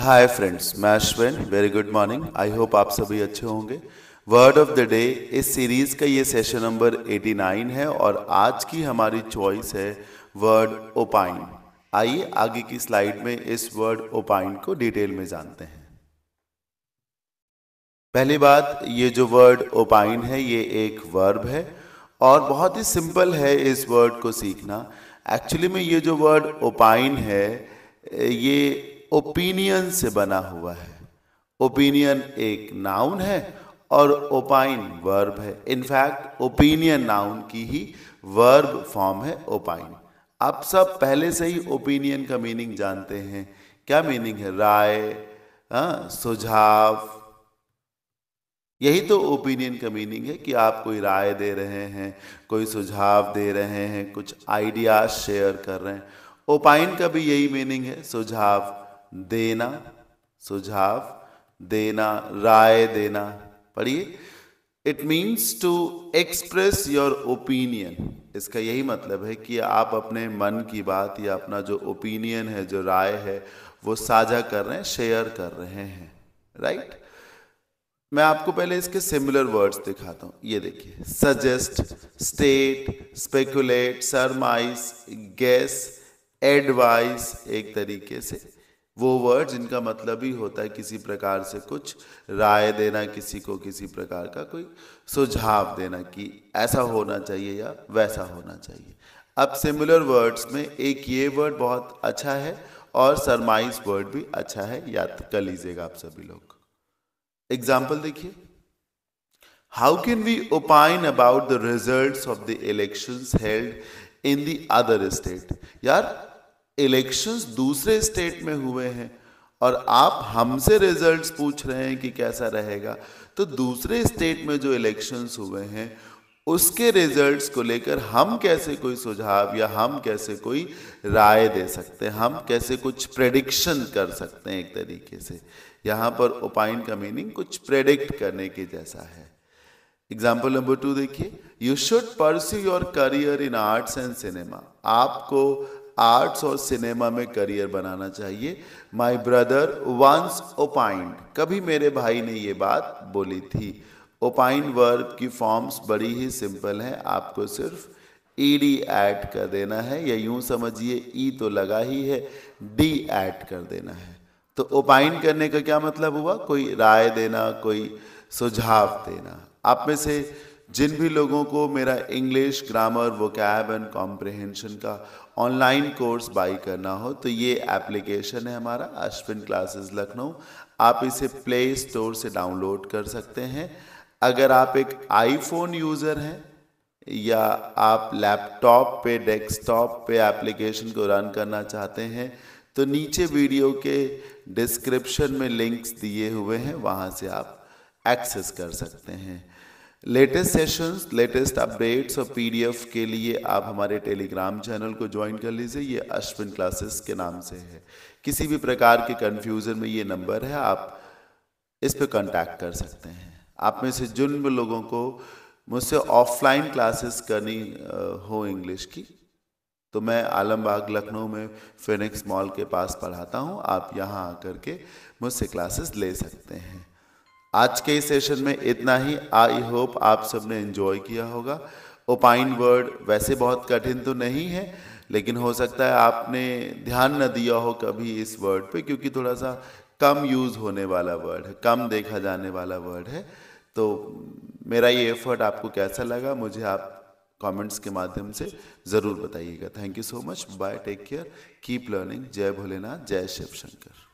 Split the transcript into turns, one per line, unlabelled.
हाय friends मैं Ashwin very good morning I hope आप सभी अच्छे होंगे वर्ड ऑफ द डे इस सीरीज का ये सेशन नंबर 89 है और आज की हमारी चॉइस है वर्ड ओपाइन आइए आगे की स्लाइड में इस वर्ड ओपाइन को डिटेल में जानते हैं पहली बात ये जो वर्ड ओपाइन है ये एक वर्ब है और बहुत ही सिंपल है इस वर्ड को सीखना एक्चुअली में ये जो वर्ड ओपाइन है ये ओपिनियन से बना हुआ है ओपिनियन एक नाउन है और ओपाइन वर्ब है इनफैक्ट ओपिनियन नाउन की ही वर्ब फॉर्म है ओपाइन आप सब पहले से ही ओपिनियन का मीनिंग जानते हैं क्या मीनिंग है राय हाँ, सुझाव यही तो ओपिनियन का मीनिंग है कि आप कोई राय दे रहे हैं कोई सुझाव दे रहे हैं कुछ आइडियाज शेयर कर रहे हैं ओपाइन का भी यही मीनिंग है सुझाव देना सुझाव देना राय देना पढ़िए it means to express your opinion इसका यही मतलब है कि आप अपने मन की बात या अपना जो ओपिनियन है जो राय है वो साझा कर रहे हैं शेयर कर रहे हैं राइट right? मैं आपको पहले इसके सिमिलर वर्ड्स दिखाता हूं ये देखिए suggest state speculate surmise guess advice एक तरीके से वो वर्ड जिनका मतलब ही होता है किसी प्रकार से कुछ राय देना किसी को किसी प्रकार का कोई सुझाव देना कि ऐसा होना चाहिए या वैसा होना चाहिए अब सिमिलर वर्ड्स में एक ये वर्ड बहुत अच्छा है और सरमाइज वर्ड भी अच्छा है याद कर लीजिएगा आप सभी लोग एग्जाम्पल देखिए how can we opine about the result of the election held in the other state यार इलेक्शंस दूसरे स्टेट में हुए हैं और आप हमसे रिजल्ट्स पूछ रहे हैं कि कैसा रहेगा तो दूसरे स्टेट में जो इलेक्शंस हुए हैं उसके रिजल्ट्स को लेकर हम कैसे कोई सुझाव या हम कैसे कोई राय दे सकते हैं हम कैसे कुछ प्रेडिक्शन कर सकते हैं एक तरीके से यहाँ पर ओपाइन का मीनिंग कुछ प्रेडिक्ट करने के जैसा है एग्जाम्पल नंबर टू देखिए you should pursue your career in arts and cinema आपको आर्ट्स और सिनेमा में करियर बनाना चाहिए माई ब्रदर वंस ओपाइंड कभी मेरे भाई ने ये बात बोली थी ओपाइन वर्ब की फॉर्म्स बड़ी ही सिंपल हैं आपको सिर्फ ई डी ऐड कर देना है या यूं समझिए ई e तो लगा ही है डी ऐड कर देना है तो ओपाइन करने का क्या मतलब हुआ कोई राय देना कोई सुझाव देना आप में से जिन भी लोगों को मेरा English grammar vocab and comprehension का ऑनलाइन कोर्स बाई करना हो तो ये एप्लीकेशन है हमारा अश्विन क्लासेस लखनऊ आप इसे प्ले स्टोर से डाउनलोड कर सकते हैं अगर आप एक आईफोन यूज़र हैं या आप लैपटॉप पे डेस्कटॉप पे एप्लीकेशन को रन करना चाहते हैं तो नीचे वीडियो के डिस्क्रिप्शन में लिंक्स दिए हुए हैं वहाँ से आप एक्सेस कर सकते हैं लेटेस्ट सेशंस लेटेस्ट अपडेट्स और पीडीएफ के लिए आप हमारे टेलीग्राम चैनल को ज्वाइन कर लीजिए ये अश्विन क्लासेस के नाम से है किसी भी प्रकार के कन्फ्यूज़न में ये नंबर है आप इस पर कांटेक्ट कर सकते हैं आप में से जिन भी लोगों को मुझसे ऑफलाइन क्लासेस करनी हो इंग्लिश की तो मैं आलमबाग लखनऊ में फिनिक्स मॉल के पास पढ़ाता हूँ आप यहाँ आ के मुझसे क्लासेस ले सकते हैं आज के इस सेशन में इतना ही आई होप आप सबने एंजॉय किया होगा ओपाइन वर्ड वैसे बहुत कठिन तो नहीं है लेकिन हो सकता है आपने ध्यान न दिया हो कभी इस वर्ड पे क्योंकि थोड़ा सा कम यूज़ होने वाला वर्ड है कम देखा जाने वाला वर्ड है तो मेरा ये एफर्ट आपको कैसा लगा मुझे आप कमेंट्स के माध्यम से ज़रूर बताइएगा thank you so much bye take care keep learning जय भोलेनाथ जय शिव शंकर